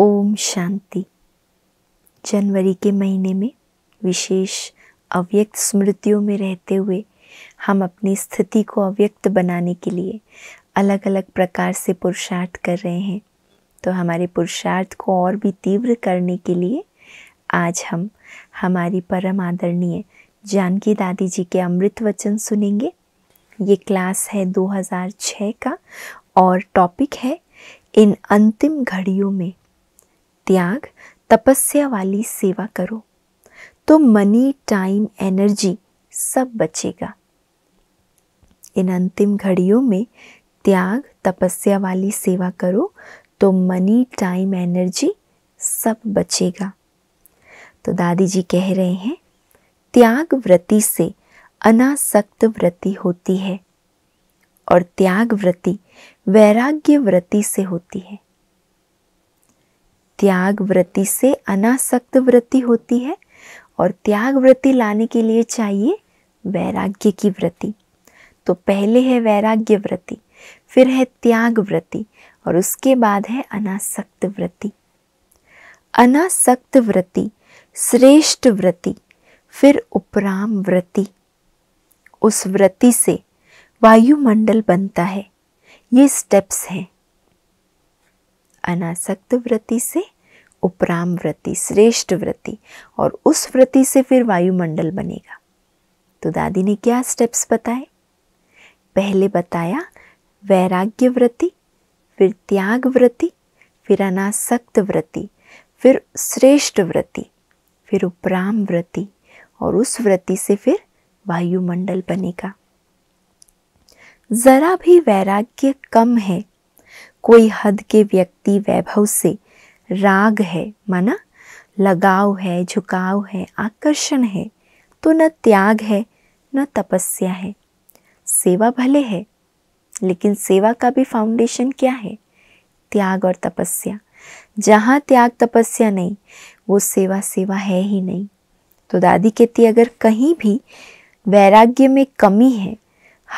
ओम शांति जनवरी के महीने में विशेष अव्यक्त स्मृतियों में रहते हुए हम अपनी स्थिति को अव्यक्त बनाने के लिए अलग अलग प्रकार से पुरुषार्थ कर रहे हैं तो हमारे पुरुषार्थ को और भी तीव्र करने के लिए आज हम हमारी परम आदरणीय जानकी दादी जी के अमृत वचन सुनेंगे ये क्लास है 2006 का और टॉपिक है इन अंतिम घड़ियों में त्याग तपस्या वाली सेवा करो तो मनी टाइम एनर्जी सब बचेगा इन अंतिम घड़ियों में त्याग तपस्या वाली सेवा करो तो मनी टाइम एनर्जी सब बचेगा तो दादी जी कह रहे हैं त्याग व्रति से अनासक्त व्रति होती है और त्याग व्रति वैराग्य व्रति से होती है त्याग व्रति से अनासक्त व्रति होती है और त्याग वृत्ति लाने के लिए चाहिए वैराग्य की व्रति तो पहले है वैराग्य व्रति फिर है त्याग व्रति और उसके बाद है अनासक्त वृत्ति अनासक्त व्रति श्रेष्ठ व्रति फिर उपराम व्रति उस व्रति से वायुमंडल बनता है ये स्टेप्स हैं अनासक्त व्रति से उपराम वृत्ति श्रेष्ठ वृत्ति और उस वृत्ति से फिर वायुमंडल बनेगा तो दादी ने क्या स्टेप्स बताए पहले बताया वैराग्य वृत्ति फिर त्याग वृत्ति फिर अनासक्त वृत्ति फिर श्रेष्ठ वृत्ति फिर उपराम वृत्ति और उस वृत्ति से फिर वायुमंडल बनेगा जरा भी वैराग्य कम है कोई हद के व्यक्ति वैभव से राग है माना लगाव है झुकाव है आकर्षण है तो न त्याग है न तपस्या है सेवा भले है लेकिन सेवा का भी फाउंडेशन क्या है त्याग और तपस्या जहाँ त्याग तपस्या नहीं वो सेवा सेवा है ही नहीं तो दादी कहती अगर कहीं भी वैराग्य में कमी है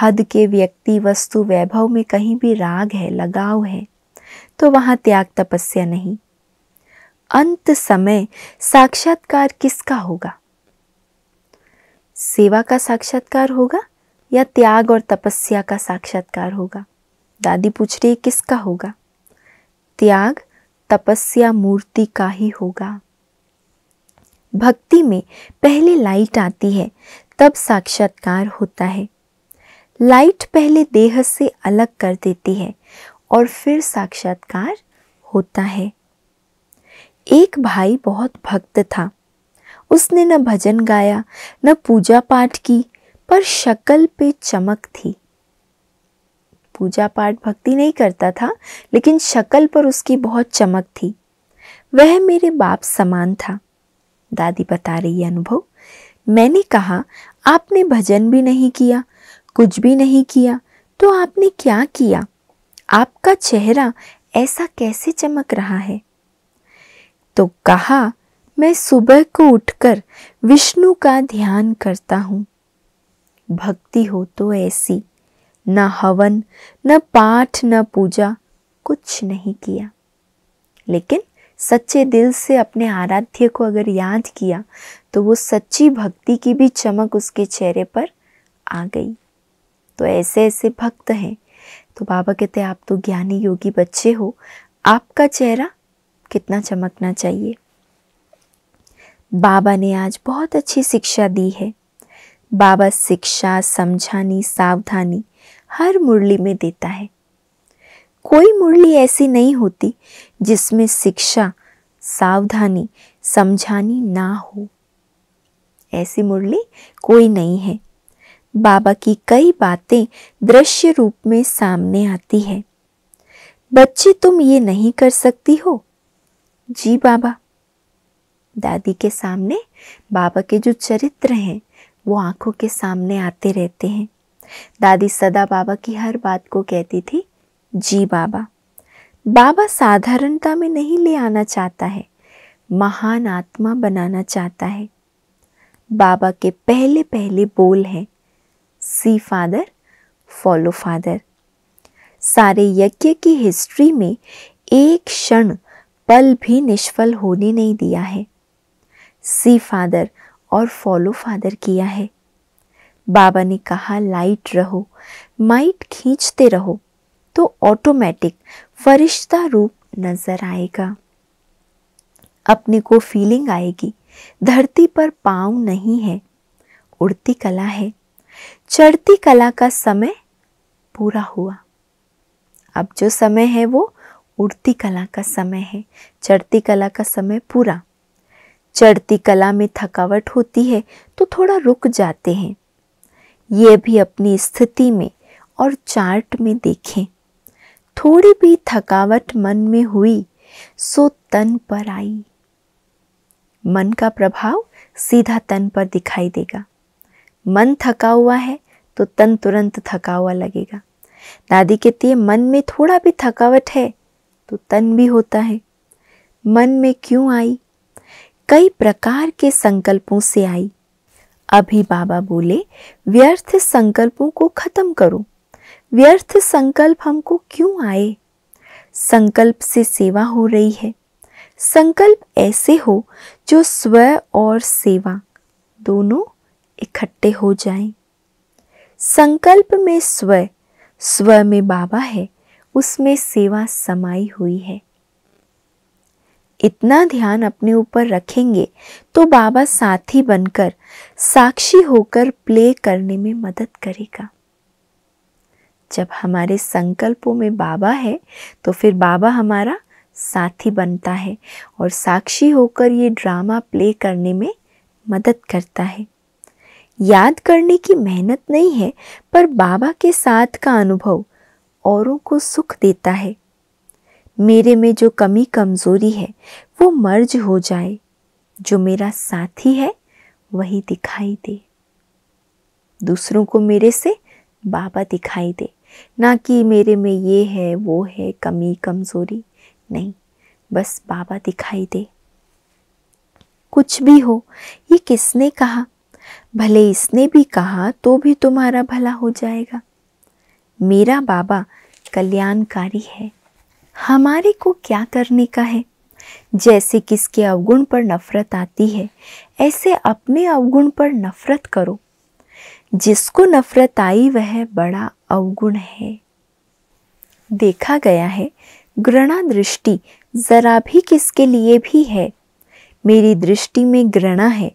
हद के व्यक्ति वस्तु वैभव में कहीं भी राग है लगाव है तो वहाँ त्याग तपस्या नहीं अंत समय साक्षात्कार किसका होगा सेवा का साक्षात्कार होगा या त्याग और तपस्या का साक्षात्कार होगा दादी पूछ रही किसका होगा त्याग तपस्या मूर्ति का ही होगा भक्ति में पहले लाइट आती है तब साक्षात्कार होता है लाइट पहले देह से अलग कर देती है और फिर साक्षात्कार होता है एक भाई बहुत भक्त था उसने न भजन गाया न पूजा पाठ की पर शक्ल पे चमक थी पूजा पाठ भक्ति नहीं करता था लेकिन शक्ल पर उसकी बहुत चमक थी वह मेरे बाप समान था दादी बता रही अनुभव मैंने कहा आपने भजन भी नहीं किया कुछ भी नहीं किया तो आपने क्या किया आपका चेहरा ऐसा कैसे चमक रहा है तो कहा मैं सुबह को उठकर विष्णु का ध्यान करता हूँ भक्ति हो तो ऐसी न हवन न पाठ न पूजा कुछ नहीं किया लेकिन सच्चे दिल से अपने आराध्य को अगर याद किया तो वो सच्ची भक्ति की भी चमक उसके चेहरे पर आ गई तो ऐसे ऐसे भक्त हैं तो बाबा कहते आप तो ज्ञानी योगी बच्चे हो आपका चेहरा कितना चमकना चाहिए बाबा ने आज बहुत अच्छी शिक्षा दी है बाबा शिक्षा समझानी सावधानी हर मुरली में देता है कोई मुरली ऐसी नहीं होती जिसमें शिक्षा सावधानी समझानी ना हो ऐसी मुरली कोई नहीं है बाबा की कई बातें दृश्य रूप में सामने आती है बच्चे तुम ये नहीं कर सकती हो जी बाबा दादी के सामने बाबा के जो चरित्र हैं वो आंखों के सामने आते रहते हैं दादी सदा बाबा की हर बात को कहती थी जी बाबा बाबा साधारणता में नहीं ले आना चाहता है महान आत्मा बनाना चाहता है बाबा के पहले पहले बोल हैं सी फादर फॉलो फादर सारे यज्ञ की हिस्ट्री में एक क्षण पल भी निष्फल होने नहीं दिया है सी फादर और फॉलो फादर किया है बाबा ने कहा लाइट रहो माइट खींचते रहो तो ऑटोमेटिक फरिश्ता रूप नजर आएगा अपने को फीलिंग आएगी धरती पर पांव नहीं है उड़ती कला है चढ़ती कला का समय पूरा हुआ अब जो समय है वो उड़ती कला का समय है चढ़ती कला का समय पूरा चढ़ती कला में थकावट होती है तो थोड़ा रुक जाते हैं ये भी अपनी स्थिति में और चार्ट में देखें थोड़ी भी थकावट मन में हुई सो तन पर आई मन का प्रभाव सीधा तन पर दिखाई देगा मन थका हुआ है तो तन तुरंत थका हुआ लगेगा दादी कहती है मन में थोड़ा भी थकावट है तो तन भी होता है मन में क्यों आई कई प्रकार के संकल्पों से आई अभी बाबा बोले व्यर्थ संकल्पों को खत्म करो व्यर्थ संकल्प हमको क्यों आए संकल्प से सेवा हो रही है संकल्प ऐसे हो जो स्व और सेवा दोनों इकट्ठे हो जाएं। संकल्प में स्व स्व में बाबा है उसमें सेवा समाई हुई है इतना ध्यान अपने ऊपर रखेंगे तो बाबा साथी बनकर साक्षी होकर प्ले करने में मदद करेगा जब हमारे संकल्पों में बाबा है तो फिर बाबा हमारा साथी बनता है और साक्षी होकर ये ड्रामा प्ले करने में मदद करता है याद करने की मेहनत नहीं है पर बाबा के साथ का अनुभव औरों को सुख देता है मेरे में जो कमी कमज़ोरी है वो मर्ज हो जाए जो मेरा साथी है वही दिखाई दे दूसरों को मेरे से बाबा दिखाई दे ना कि मेरे में ये है वो है कमी कमज़ोरी नहीं बस बाबा दिखाई दे कुछ भी हो ये किसने कहा भले इसने भी कहा तो भी तुम्हारा भला हो जाएगा मेरा बाबा कल्याणकारी है हमारे को क्या करने का है जैसे किसके अवगुण पर नफरत आती है ऐसे अपने अवगुण पर नफरत करो जिसको नफरत आई वह बड़ा अवगुण है देखा गया है घृणा दृष्टि जरा भी किसके लिए भी है मेरी दृष्टि में घृणा है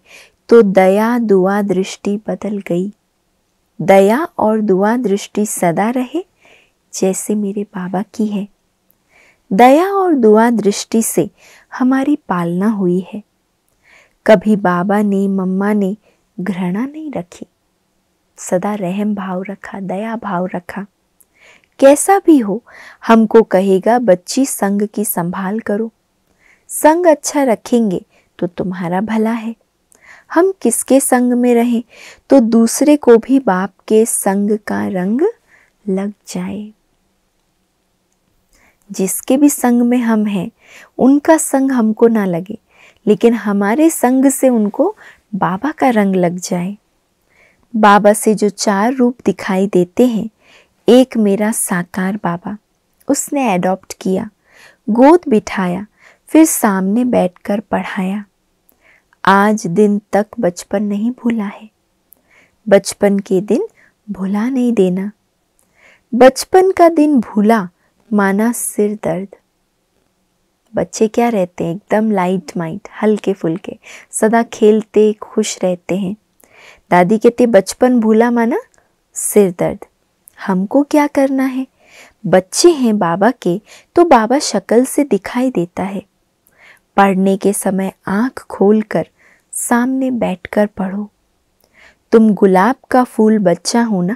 तो दया दुआ दृष्टि बदल गई दया और दुआ दृष्टि सदा रहे जैसे मेरे बाबा की है दया और दुआ दृष्टि से हमारी पालना हुई है कभी बाबा ने मम्मा ने घृणा नहीं रखी सदा रहम भाव रखा दया भाव रखा कैसा भी हो हमको कहेगा बच्ची संग की संभाल करो संग अच्छा रखेंगे तो तुम्हारा भला है हम किसके संग में रहें तो दूसरे को भी बाप के संग का रंग लग जाए जिसके भी संग में हम हैं उनका संग हमको ना लगे लेकिन हमारे संग से उनको बाबा का रंग लग जाए बाबा से जो चार रूप दिखाई देते हैं एक मेरा साकार बाबा उसने एडॉप्ट किया गोद बिठाया फिर सामने बैठकर पढ़ाया आज दिन तक बचपन नहीं भूला है बचपन के दिन भुला नहीं देना बचपन का दिन भूला माना सिर दर्द बच्चे क्या रहते हैं एकदम लाइट माइट हल्के फुल्के सदा खेलते खुश रहते हैं दादी कहते बचपन भूला माना सिर दर्द हमको क्या करना है बच्चे हैं बाबा के तो बाबा शक्ल से दिखाई देता है पढ़ने के समय आंख खोलकर सामने बैठकर पढ़ो तुम गुलाब का फूल बच्चा हो ना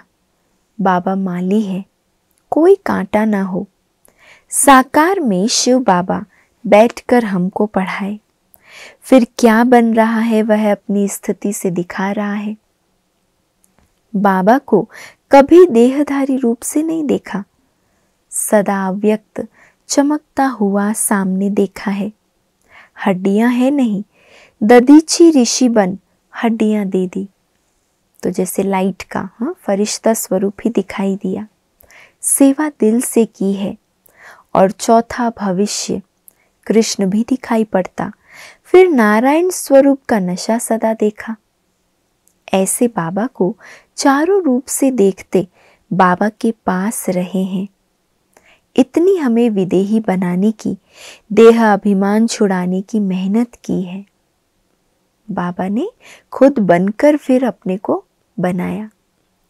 बाबा माली है कोई कांटा ना हो साकार में शिव बाबा बैठकर हमको पढ़ाए फिर क्या बन रहा है वह अपनी स्थिति से दिखा रहा है बाबा को कभी देहधारी रूप से नहीं देखा सदा व्यक्त चमकता हुआ सामने देखा है हड्डियां है नहीं ददीची ऋषि बन हड्डियां दे दी तो जैसे लाइट का हाँ फरिश्ता स्वरूप ही दिखाई दिया सेवा दिल से की है और चौथा भविष्य कृष्ण भी दिखाई पड़ता फिर नारायण स्वरूप का नशा सदा देखा ऐसे बाबा को चारों रूप से देखते बाबा के पास रहे हैं इतनी हमें विदेही बनाने की देह अभिमान छुड़ाने की मेहनत की है बाबा ने खुद बनकर फिर अपने को बनाया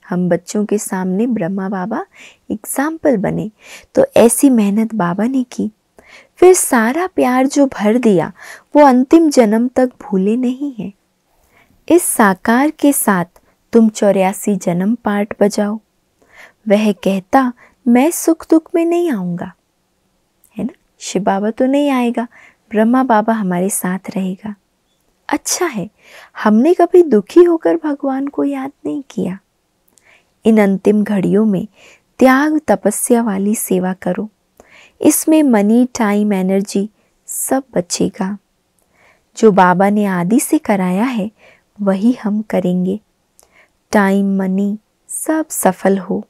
हम बच्चों के सामने ब्रह्मा बाबा एग्जाम्पल बने तो ऐसी मेहनत बाबा ने की फिर सारा प्यार जो भर दिया वो अंतिम जन्म तक भूले नहीं है इस साकार के साथ तुम चौरासी जन्म पाठ बजाओ वह कहता मैं सुख दुख में नहीं आऊंगा है ना शिव बाबा तो नहीं आएगा ब्रह्मा बाबा हमारे साथ रहेगा अच्छा है हमने कभी दुखी होकर भगवान को याद नहीं किया इन अंतिम घड़ियों में त्याग तपस्या वाली सेवा करो इसमें मनी टाइम एनर्जी सब बचेगा जो बाबा ने आदि से कराया है वही हम करेंगे टाइम मनी सब सफल हो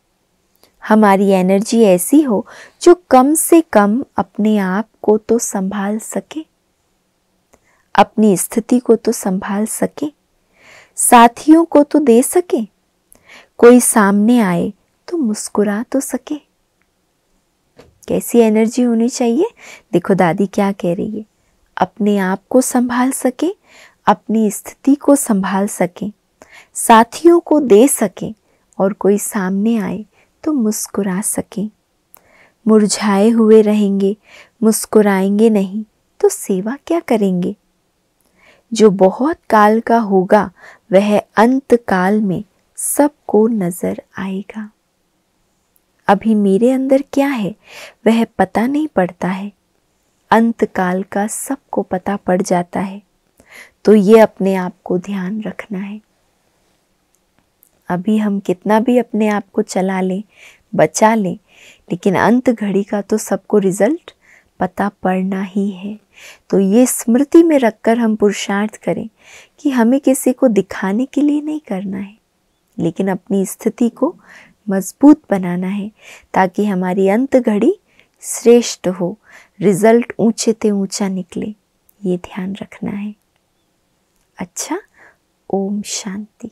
हमारी एनर्जी ऐसी हो जो कम से कम अपने आप को तो संभाल सके अपनी स्थिति को तो संभाल सके साथियों को तो दे सके कोई सामने आए तो मुस्कुरा तो सके कैसी एनर्जी होनी चाहिए देखो दादी क्या कह रही है अपने आप को संभाल सके अपनी स्थिति को संभाल सके साथियों को दे सके और कोई सामने आए तो मुस्कुरा सके मुरझाए हुए रहेंगे मुस्कुराएंगे नहीं तो सेवा क्या करेंगे जो बहुत काल का होगा वह अंत काल में सबको नजर आएगा अभी मेरे अंदर क्या है वह पता नहीं पड़ता है अंत काल का सबको पता पड़ जाता है तो ये अपने आप को ध्यान रखना है अभी हम कितना भी अपने आप को चला लें बचा लें लेकिन अंत घड़ी का तो सबको रिजल्ट पता पड़ना ही है तो ये स्मृति में रखकर हम पुरुषार्थ करें कि हमें किसी को दिखाने के लिए नहीं करना है लेकिन अपनी स्थिति को मजबूत बनाना है ताकि हमारी अंत घड़ी श्रेष्ठ हो रिजल्ट ऊंचे ते ऊंचा निकले ये ध्यान रखना है अच्छा ओम शांति